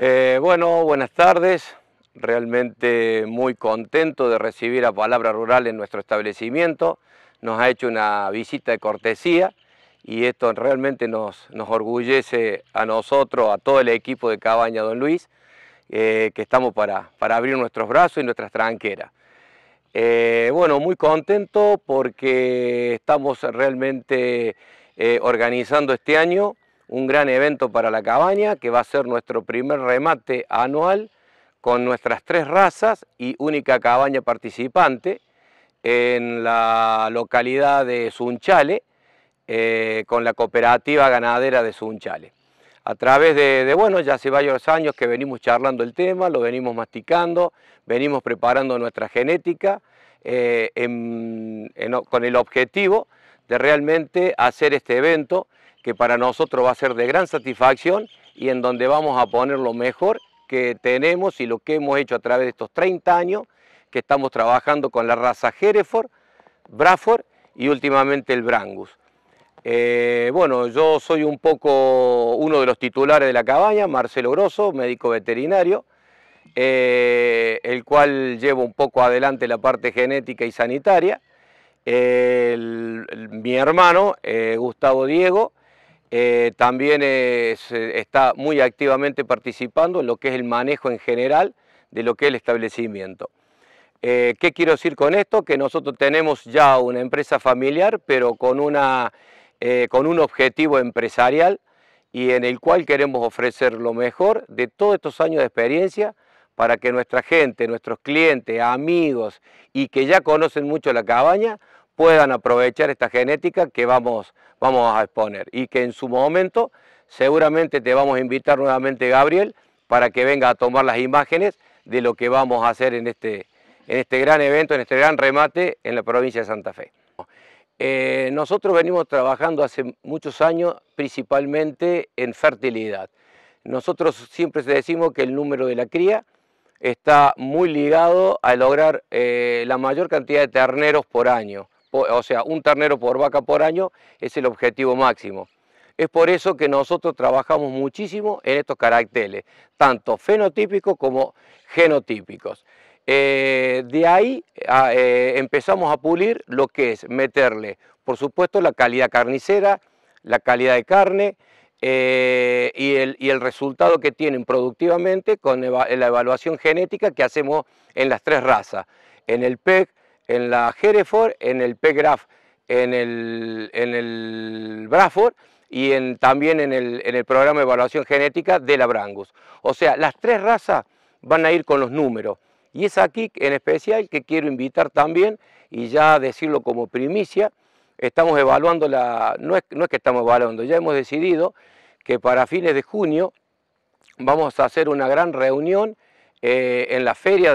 Eh, bueno, buenas tardes. Realmente muy contento de recibir a Palabra Rural en nuestro establecimiento. Nos ha hecho una visita de cortesía y esto realmente nos, orgullece a nosotros, a todo el equipo de Cabaña Don Luis, eh, que estamos para, abrir nuestros brazos y nuestras tranqueras. Eh, bueno, muy contento porque estamos realmente organizando este año un gran evento para la cabaña que va a ser nuestro primer remate anual con nuestras tres razas y única cabaña participante en la localidad de Sunchale eh, con la cooperativa ganadera de Sunchale. A través de, bueno, ya hace varios años que venimos charlando el tema, lo venimos masticando, venimos preparando nuestra genética eh, con el objetivo de realmente hacer este evento que para nosotros va a ser de gran satisfacción y en donde vamos a poner lo mejor que tenemos y lo que hemos hecho a través de estos 30 años que estamos trabajando con la raza Hereford, Braford y últimamente el Brangus. Eh, bueno, yo soy un poco uno de los titulares de la cabaña, Marcelo Grosso, médico veterinario, eh, el cual llevo un poco adelante la parte genética y sanitaria. mi hermano, eh, Gustavo Diego, eh, también eh, está muy activamente participando en lo que es el manejo en general de lo que es el establecimiento. Eh, ¿Qué quiero decir con esto? Que nosotros tenemos ya una empresa familiar, pero con, con un objetivo empresarial y en el cual queremos ofrecer lo mejor de todos estos años de experiencia para que nuestra gente, nuestros clientes, amigos y que ya conocen mucho la cabaña puedan aprovechar esta genética que vamos, vamos a exponer y que en su momento seguramente te vamos a invitar nuevamente Gabriel para que venga a tomar las imágenes de lo que vamos a hacer en este, en este gran evento, en este gran remate en la provincia de Santa Fe. Eh, nosotros venimos trabajando hace muchos años principalmente en fertilidad. Nosotros siempre decimos que el número de la cría está muy ligado a lograr eh, la mayor cantidad de terneros por año o sea, un ternero por vaca por año es el objetivo máximo. Es por eso que nosotros trabajamos muchísimo en estos caracteres, tanto fenotípicos como genotípicos. Eh, de ahí eh, empezamos a pulir lo que es meterle, por supuesto, la calidad carnicera, la calidad de carne eh, y, el, resultado que tienen productivamente con la evaluación genética que hacemos en las tres razas, en el PEC, en la Hereford, en el p en el, en el y también en el, en el programa de evaluación genética de la Brangus. O sea, las tres razas van a ir con los números. Y es aquí en especial que quiero invitar también y ya decirlo como primicia, estamos evaluando la, no es, no es que estamos evaluando, ya hemos decidido que para fines de junio vamos a hacer una gran reunión eh, en la feria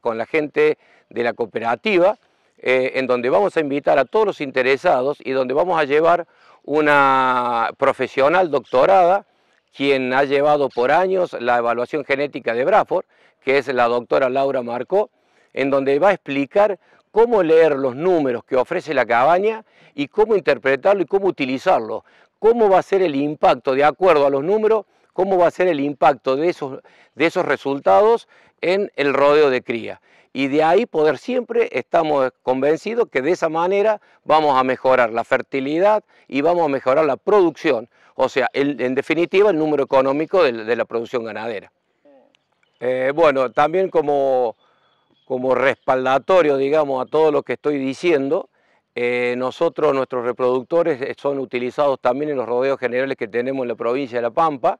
con la gente de la cooperativa, eh, en donde vamos a invitar a todos los interesados y donde vamos a llevar una profesional doctorada, quien ha llevado por años la evaluación genética de Braford que es la doctora Laura Marcó, en donde va a explicar cómo leer los números que ofrece la cabaña y cómo interpretarlo y cómo utilizarlo, cómo va a ser el impacto de acuerdo a los números cómo va a ser el impacto de esos, de esos resultados en el rodeo de cría. Y de ahí poder siempre, estamos convencidos que de esa manera vamos a mejorar la fertilidad y vamos a mejorar la producción, o sea, en definitiva el número económico de, la producción ganadera. Eh, bueno, también como, como respaldatorio, digamos, a todo lo que estoy diciendo, eh, nosotros, nuestros reproductores, eh, son utilizados también en los rodeos generales que tenemos en la provincia de La Pampa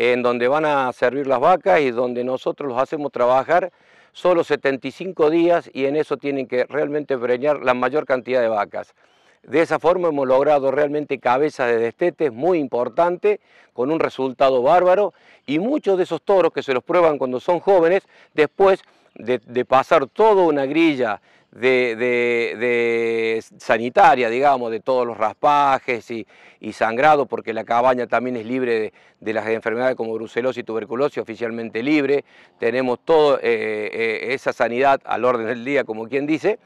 en donde van a servir las vacas y donde nosotros los hacemos trabajar solo 75 días y en eso tienen que realmente breñar la mayor cantidad de vacas. De esa forma hemos logrado realmente cabezas de destetes muy importante con un resultado bárbaro, y muchos de esos toros que se los prueban cuando son jóvenes, después de, de pasar toda una grilla de, sanitaria, digamos, de todos los raspajes y, sangrados, porque la cabaña también es libre de, las enfermedades como brucelosis y tuberculosis, oficialmente libre. Tenemos toda eh, eh, esa sanidad al orden del día, como quien dice.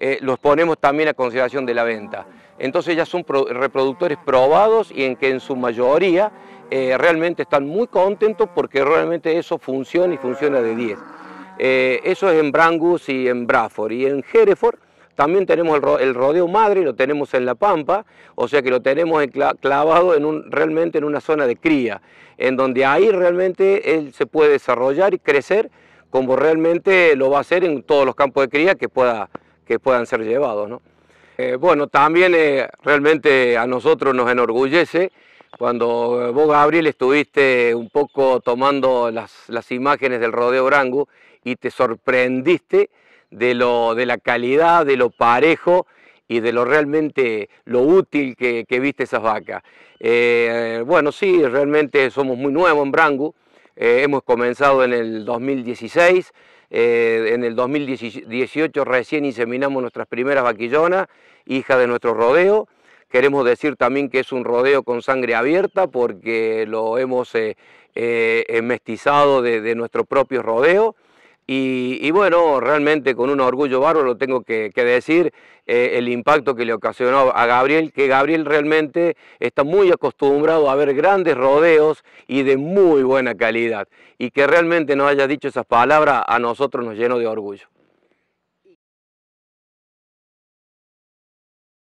Eh, los ponemos también a consideración de la venta. Entonces ya son reproductores probados y en que en su mayoría realmente están muy contentos porque realmente eso funciona y funciona de 10. Eh, eso es en Brangus y en Braford Y en Hereford también tenemos el, rodeo madre, lo tenemos en La Pampa, o sea que lo tenemos clavado realmente en una zona de cría, en donde ahí realmente él se puede desarrollar y crecer como realmente lo va a hacer en todos los campos de cría que, puedan ser llevados. ¿no? Eh, bueno, también eh, realmente a nosotros nos enorgullece cuando vos, Gabriel, estuviste un poco tomando las, imágenes del rodeo Brangus y te sorprendiste de, lo, de la calidad, de lo parejo y de lo realmente lo útil que, que viste esas vacas. Eh, bueno, sí, realmente somos muy nuevos en Brangu. Eh, hemos comenzado en el 2016. Eh, en el 2018 recién inseminamos nuestras primeras vaquillonas, hija de nuestro rodeo. Queremos decir también que es un rodeo con sangre abierta porque lo hemos mestizado de, de nuestro propio rodeo. Y, bueno, realmente con un orgullo bárbaro tengo que, decir eh, el impacto que le ocasionó a Gabriel, que Gabriel realmente está muy acostumbrado a ver grandes rodeos y de muy buena calidad. Y que realmente nos haya dicho esas palabras a nosotros nos llenó de orgullo.